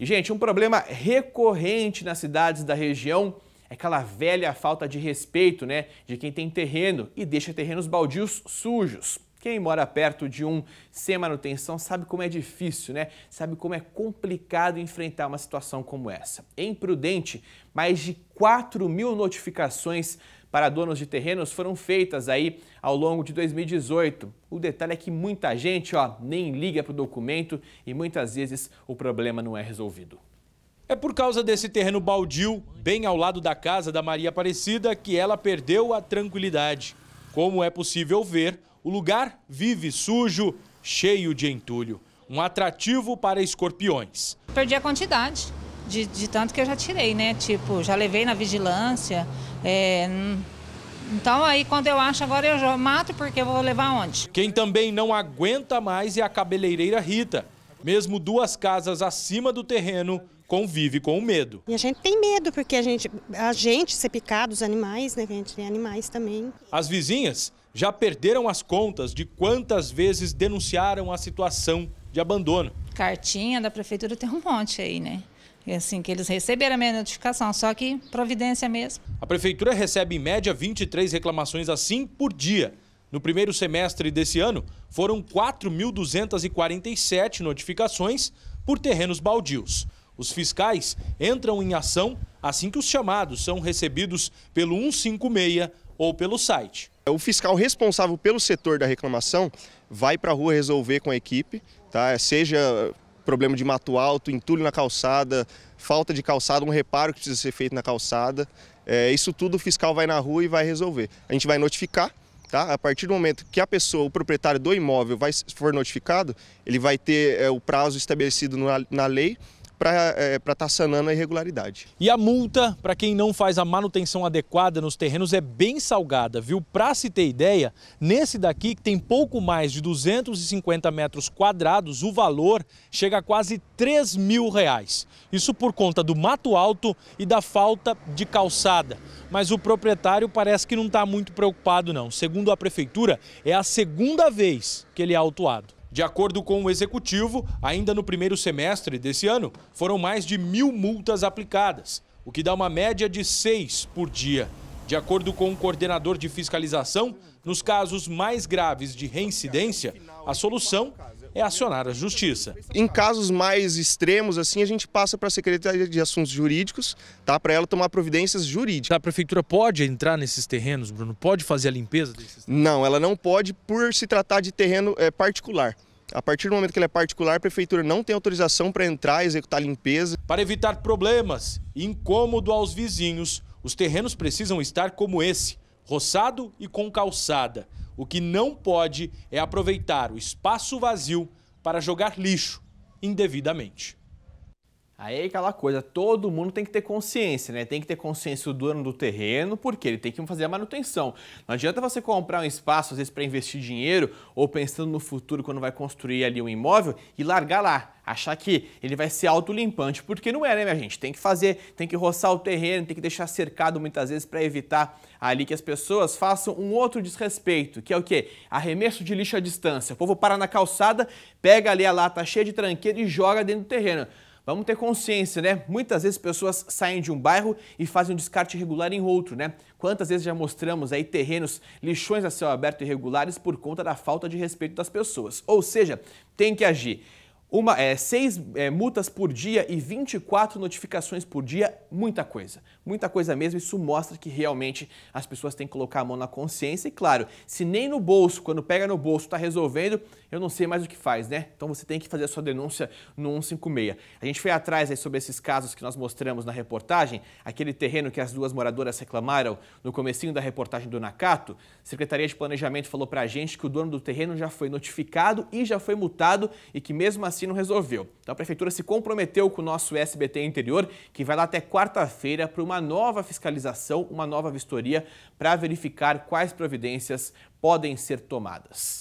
E, gente, um problema recorrente nas cidades da região é aquela velha falta de respeito, né, de quem tem terreno e deixa terrenos baldios sujos. Quem mora perto de um sem manutenção sabe como é difícil, né? Sabe como é complicado enfrentar uma situação como essa. É imprudente, mais de 4 mil notificações para donos de terrenos foram feitas aí ao longo de 2018. O detalhe é que muita gente ó, nem liga para o documento e muitas vezes o problema não é resolvido. É por causa desse terreno baldio, bem ao lado da casa da Maria Aparecida, que ela perdeu a tranquilidade. Como é possível ver, o lugar vive sujo, cheio de entulho. Um atrativo para escorpiões. Perdi a quantidade de, de tanto que eu já tirei, né? Tipo, já levei na vigilância, é, então aí quando eu acho agora eu mato porque eu vou levar onde? Quem também não aguenta mais é a cabeleireira Rita. Mesmo duas casas acima do terreno, convive com o medo. E a gente tem medo porque a gente, a gente ser picado, os animais, né, a gente tem animais também. As vizinhas já perderam as contas de quantas vezes denunciaram a situação de abandono. Cartinha da prefeitura tem um monte aí, né? E é assim que eles receberam a minha notificação, só que providência mesmo. A prefeitura recebe em média 23 reclamações assim por dia. No primeiro semestre desse ano, foram 4.247 notificações por terrenos baldios. Os fiscais entram em ação assim que os chamados são recebidos pelo 156 ou pelo site. O fiscal responsável pelo setor da reclamação vai para a rua resolver com a equipe, tá? seja problema de mato alto, entulho na calçada, falta de calçada, um reparo que precisa ser feito na calçada. É, isso tudo o fiscal vai na rua e vai resolver. A gente vai notificar, tá? A partir do momento que a pessoa, o proprietário do imóvel, vai for notificado, ele vai ter é, o prazo estabelecido na, na lei para é, estar tá sanando a irregularidade. E a multa para quem não faz a manutenção adequada nos terrenos é bem salgada, viu? Para se ter ideia, nesse daqui que tem pouco mais de 250 metros quadrados, o valor chega a quase 3 mil reais. Isso por conta do mato alto e da falta de calçada. Mas o proprietário parece que não está muito preocupado não. Segundo a prefeitura, é a segunda vez que ele é autuado. De acordo com o executivo, ainda no primeiro semestre desse ano, foram mais de mil multas aplicadas, o que dá uma média de seis por dia. De acordo com o coordenador de fiscalização, nos casos mais graves de reincidência, a solução é acionar a justiça. Em casos mais extremos, assim, a gente passa para a Secretaria de Assuntos Jurídicos, tá? Para ela tomar providências jurídicas. A prefeitura pode entrar nesses terrenos, Bruno? Pode fazer a limpeza desses terrenos? Não, ela não pode por se tratar de terreno é, particular. A partir do momento que ele é particular, a prefeitura não tem autorização para entrar e executar limpeza. Para evitar problemas e incômodo aos vizinhos, os terrenos precisam estar como esse, roçado e com calçada. O que não pode é aproveitar o espaço vazio para jogar lixo indevidamente. Aí é aquela coisa, todo mundo tem que ter consciência, né? Tem que ter consciência do dono do terreno, porque ele tem que fazer a manutenção. Não adianta você comprar um espaço, às vezes, para investir dinheiro, ou pensando no futuro, quando vai construir ali um imóvel, e largar lá. Achar que ele vai ser autolimpante, porque não é, né, minha gente? Tem que fazer, tem que roçar o terreno, tem que deixar cercado muitas vezes para evitar ali que as pessoas façam um outro desrespeito, que é o quê? Arremesso de lixo à distância. O povo para na calçada, pega ali a lata cheia de tranqueira e joga dentro do terreno. Vamos ter consciência, né? Muitas vezes pessoas saem de um bairro e fazem um descarte irregular em outro, né? Quantas vezes já mostramos aí terrenos, lixões a céu aberto irregulares por conta da falta de respeito das pessoas. Ou seja, tem que agir. Uma, é, seis é, multas por dia e 24 notificações por dia, muita coisa. Muita coisa mesmo, isso mostra que realmente as pessoas têm que colocar a mão na consciência. E claro, se nem no bolso, quando pega no bolso, está resolvendo, eu não sei mais o que faz, né? Então você tem que fazer a sua denúncia no 156. A gente foi atrás aí sobre esses casos que nós mostramos na reportagem, aquele terreno que as duas moradoras reclamaram no comecinho da reportagem do Nakato. A Secretaria de Planejamento falou pra gente que o dono do terreno já foi notificado e já foi multado e que mesmo assim não resolveu. Então a prefeitura se comprometeu com o nosso SBT Interior, que vai lá até quarta-feira para uma nova fiscalização, uma nova vistoria para verificar quais providências podem ser tomadas.